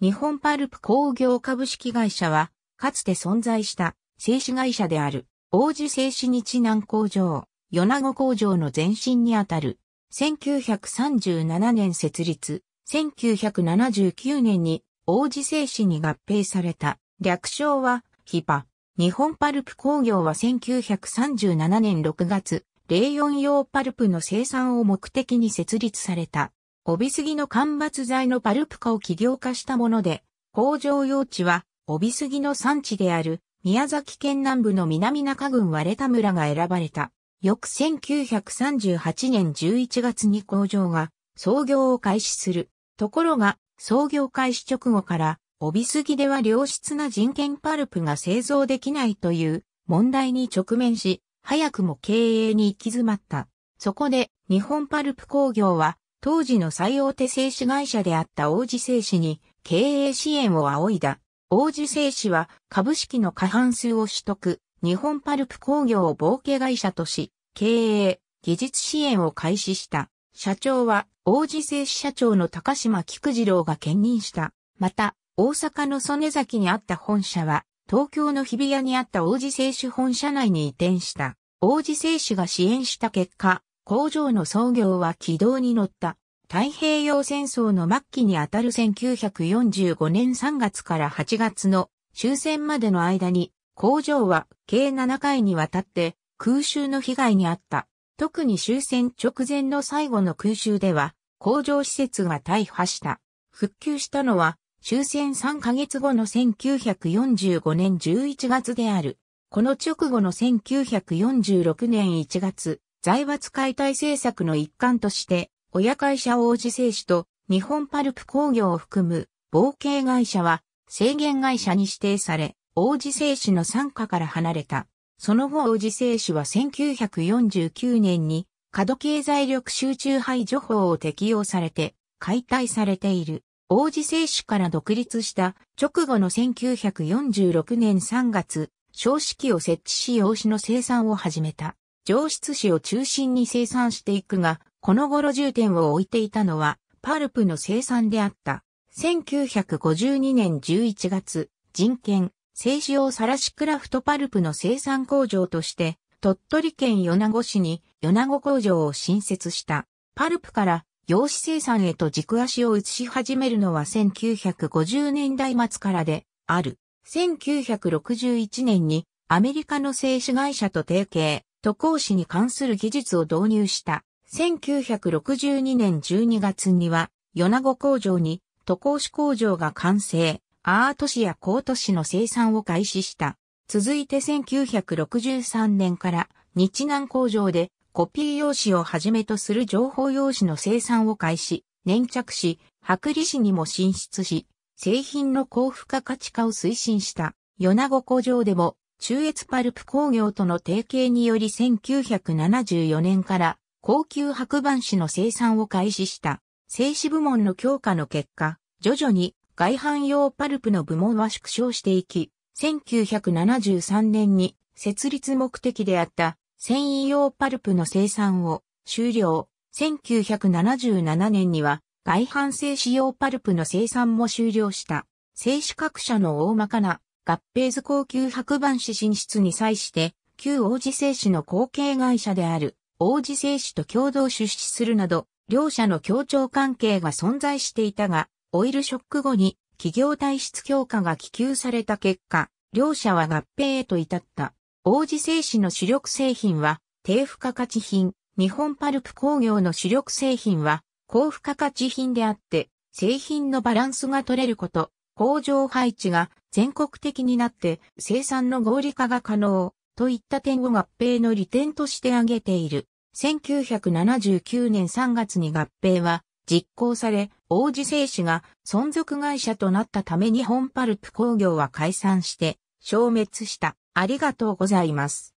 日本パルプ工業株式会社は、かつて存在した製紙会社である、王子製紙日南工場、米子工場の前身にあたる、1937年設立、1979年に王子製紙に合併された、略称は、ヒパ。日本パルプ工業は1937年6月、04用パルプの生産を目的に設立された帯杉の間伐材のパルプ化を起業化したもので、工場用地は、帯杉の産地である、宮崎県南部の南中郡割れた村が選ばれた。翌1938年11月に工場が創業を開始する。ところが、創業開始直後から、帯杉では良質な人権パルプが製造できないという問題に直面し、早くも経営に行き詰まった。そこで、日本パルプ工業は、当時の最大手製紙会社であった王子製紙に経営支援を仰いだ。王子製紙は株式の過半数を取得、日本パルプ工業を冒険会社とし、経営、技術支援を開始した。社長は王子製紙社長の高島菊次郎が兼任した。また、大阪の曽根崎にあった本社は、東京の日比谷にあった王子製紙本社内に移転した。王子製紙が支援した結果、工場の創業は軌道に乗った。太平洋戦争の末期にあたる1945年3月から8月の終戦までの間に工場は計7回にわたって空襲の被害にあった。特に終戦直前の最後の空襲では工場施設が大破した。復旧したのは終戦3ヶ月後の1945年11月である。この直後の1946年1月、財閥解体政策の一環として、親会社王子製紙と日本パルプ工業を含む冒険会社は制限会社に指定され、王子製紙の傘下から離れた。その後王子製紙は1949年に過度経済力集中排除法を適用されて解体されている。王子製紙から独立した直後の1946年3月、正式を設置し用紙の生産を始めた。上質紙を中心に生産していくが、この頃重点を置いていたのは、パルプの生産であった。1952年11月、人権、製紙用サラシクラフトパルプの生産工場として、鳥取県米子市に米子工場を新設した。パルプから用紙生産へと軸足を移し始めるのは1950年代末からである。1961年にアメリカの製紙会社と提携、渡航士に関する技術を導入した。1962年12月には、米子工場に渡航士工場が完成、アート紙や高都市の生産を開始した。続いて1963年から日南工場でコピー用紙をはじめとする情報用紙の生産を開始、粘着し、剥離紙にも進出し、製品の高付加価値化を推進した。米子工場でも中越パルプ工業との提携により1974年から高級白板紙の生産を開始した製紙部門の強化の結果、徐々に外販用パルプの部門は縮小していき、1973年に設立目的であった繊維用パルプの生産を終了。1977年には外販製紙用パルプの生産も終了した。製紙各社の大まかな合併図高級白板市進出に際して、旧王子製紙の後継会社である王子製紙と共同出資するなど、両者の協調関係が存在していたが、オイルショック後に企業体質強化が希求された結果、両者は合併へと至った。王子製紙の主力製品は低付加価値品、日本パルプ工業の主力製品は高付加価値品であって、製品のバランスが取れること、工場配置が全国的になって生産の合理化が可能といった点を合併の利点として挙げている。1979年3月に合併は実行され、王子製紙が存続会社となったため日本パルプ工業は解散して消滅した。ありがとうございます。